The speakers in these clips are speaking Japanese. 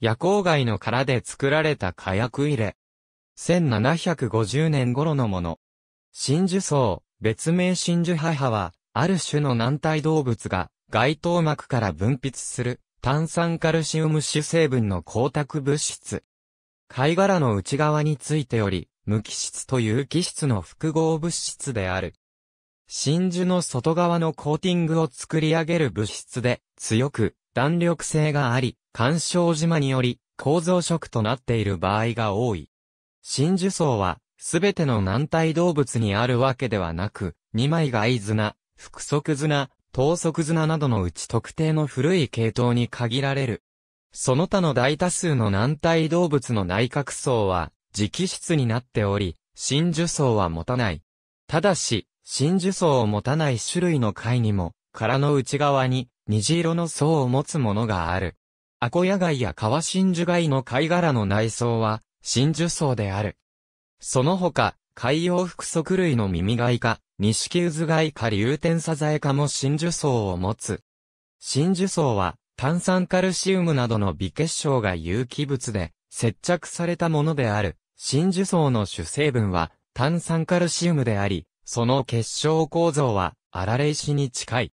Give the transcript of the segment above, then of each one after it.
夜光貝の殻で作られた火薬入れ。1750年頃のもの。真珠層、別名真珠母は、ある種の軟体動物が、外頭膜から分泌する、炭酸カルシウム主成分の光沢物質。貝殻の内側についており、無機質という気質の複合物質である。真珠の外側のコーティングを作り上げる物質で、強く、弾力性があり、干渉島により構造色となっている場合が多い。真珠層は、すべての軟体動物にあるわけではなく、二枚貝綱、複足綱、等足綱などのうち特定の古い系統に限られる。その他の大多数の軟体動物の内角層は、直質になっており、真珠層は持たない。ただし、真珠層を持たない種類の貝にも、殻の内側に、虹色の層を持つものがある。アコヤ貝や川真珠貝の貝殻の内装は、真珠層である。その他、海洋複足類の耳貝か、錦渦貝か流天サザエかも真珠層を持つ。真珠層は、炭酸カルシウムなどの微結晶が有機物で、接着されたものである。真珠層の主成分は、炭酸カルシウムであり、その結晶構造は、あられ石に近い。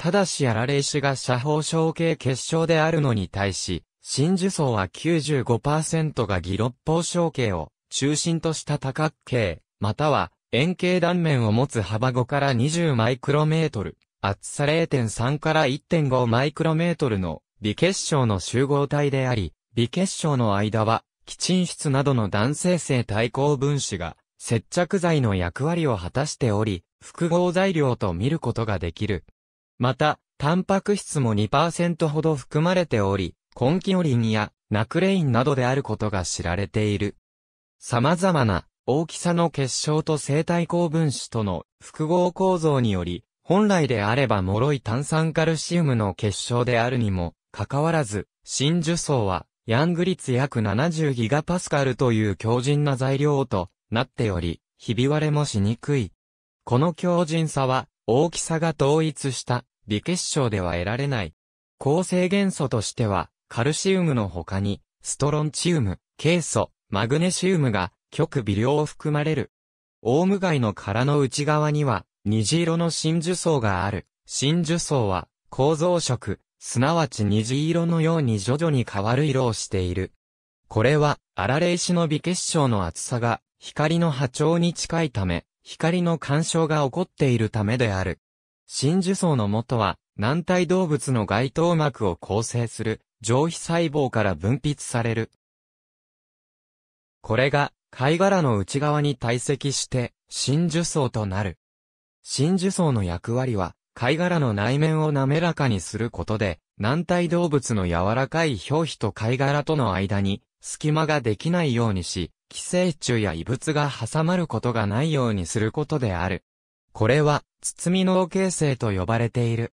ただしやられ石が射法小系結晶であるのに対し、真珠層は95%がギロッポー小径を中心とした多角形、または円形断面を持つ幅5から20マイクロメートル、厚さ0.3から1.5マイクロメートルの微結晶の集合体であり、微結晶の間は、基沈質などの弾性性対抗分子が接着剤の役割を果たしており、複合材料と見ることができる。また、タンパク質も2%ほど含まれており、コンキオリンやナクレインなどであることが知られている。様々な大きさの結晶と生体高分子との複合構造により、本来であれば脆い炭酸カルシウムの結晶であるにも、かかわらず、真樹層は、ヤング率約70ギガパスカルという強靭な材料となっており、ひび割れもしにくい。この強靭さは、大きさが統一した微結晶では得られない。構成元素としては、カルシウムの他に、ストロンチウム、ケイ素、マグネシウムが極微量を含まれる。オウム貝の殻の内側には、虹色の真珠層がある。真珠層は、構造色、すなわち虹色のように徐々に変わる色をしている。これは、荒れ。石の微結晶の厚さが、光の波長に近いため、光の干渉が起こっているためである。真珠層の元は、軟体動物の外頭膜を構成する上皮細胞から分泌される。これが貝殻の内側に堆積して真珠層となる。真珠層の役割は貝殻の内面を滑らかにすることで軟体動物の柔らかい表皮と貝殻との間に隙間ができないようにし、寄生虫や異物が挟まることがないようにすることである。これは、包みの形成と呼ばれている。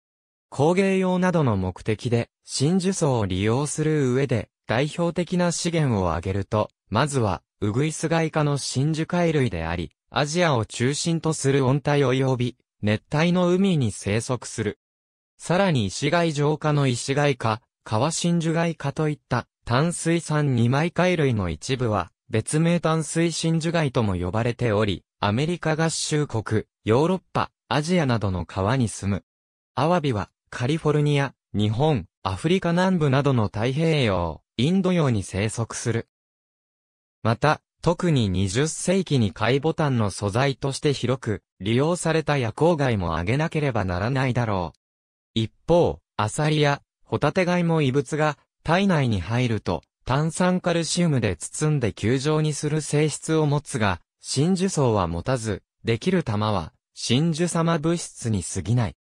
工芸用などの目的で、真珠層を利用する上で、代表的な資源を挙げると、まずは、ウグイスガイ科の真珠貝類であり、アジアを中心とする温帯及び、熱帯の海に生息する。さらに石貝浄化の石貝科、川真珠貝科といった炭水酸二枚貝類の一部は、別名炭水真珠貝とも呼ばれており、アメリカ合衆国、ヨーロッパ、アジアなどの川に住む。アワビは、カリフォルニア、日本、アフリカ南部などの太平洋、インド洋に生息する。また、特に20世紀に貝ボタンの素材として広く、利用された夜光貝もあげなければならないだろう。一方、アサリや、ホタテ貝も異物が、体内に入ると、炭酸カルシウムで包んで球状にする性質を持つが、真珠層は持たず、できる玉は、真珠様物質に過ぎない。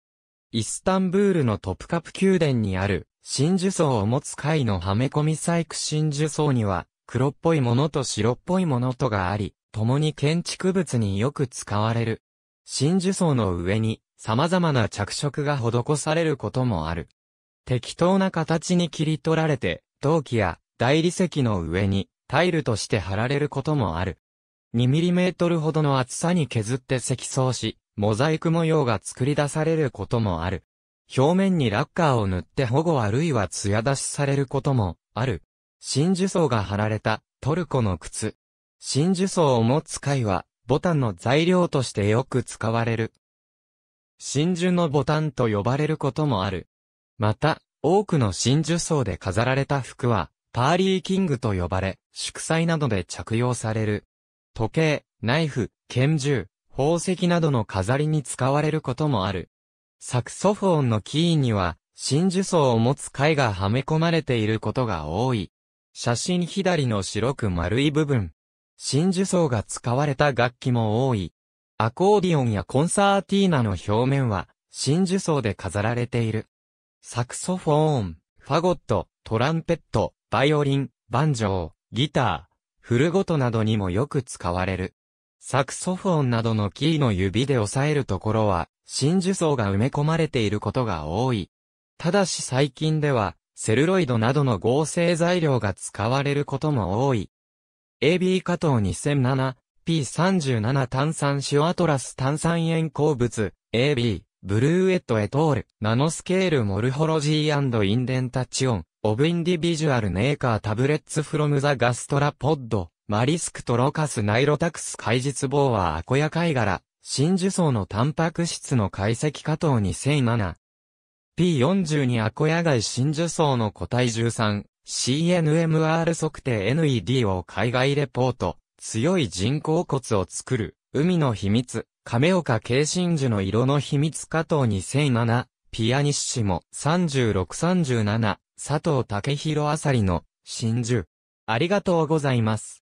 イスタンブールのトプカプ宮殿にある、真珠層を持つ貝のはめ込み細工真珠層には、黒っぽいものと白っぽいものとがあり、共に建築物によく使われる。真珠層の上に、様々な着色が施されることもある。適当な形に切り取られて、陶器や大理石の上にタイルとして貼られることもある。2mm ほどの厚さに削って積層し、モザイク模様が作り出されることもある。表面にラッカーを塗って保護あるいは艶出しされることもある。真珠層が貼られたトルコの靴。真珠層を持つ貝はボタンの材料としてよく使われる。真珠のボタンと呼ばれることもある。また、多くの真珠層で飾られた服は、パーリーキングと呼ばれ、祝祭などで着用される。時計、ナイフ、拳銃、宝石などの飾りに使われることもある。サクソフォンのキーには、真珠層を持つ貝がはめ込まれていることが多い。写真左の白く丸い部分。真珠層が使われた楽器も多い。アコーディオンやコンサーティーナの表面は、真珠層で飾られている。サクソフォーン、ファゴット、トランペット、バイオリン、バンジョー、ギター、フルゴトなどにもよく使われる。サクソフォンなどのキーの指で押さえるところは、真珠層が埋め込まれていることが多い。ただし最近では、セルロイドなどの合成材料が使われることも多い。AB 加藤2007、P37 炭酸塩アトラス炭酸塩鉱物、AB。ブルーエットエトール、ナノスケールモルフォロジーインデンタチオン、オブインディビジュアルネーカータブレッツフロムザガストラポッド、マリスクトロカスナイロタクス解実棒はアコヤ貝殻、真珠層のタンパク質の解析加藤2007。P42 アコヤ貝真珠層の個体 13CNMR 測定 NED を海外レポート、強い人工骨を作る、海の秘密。亀岡慶真珠の色の秘密加藤2007、ピアニッシモ3637、佐藤武弘あさりの真珠。ありがとうございます。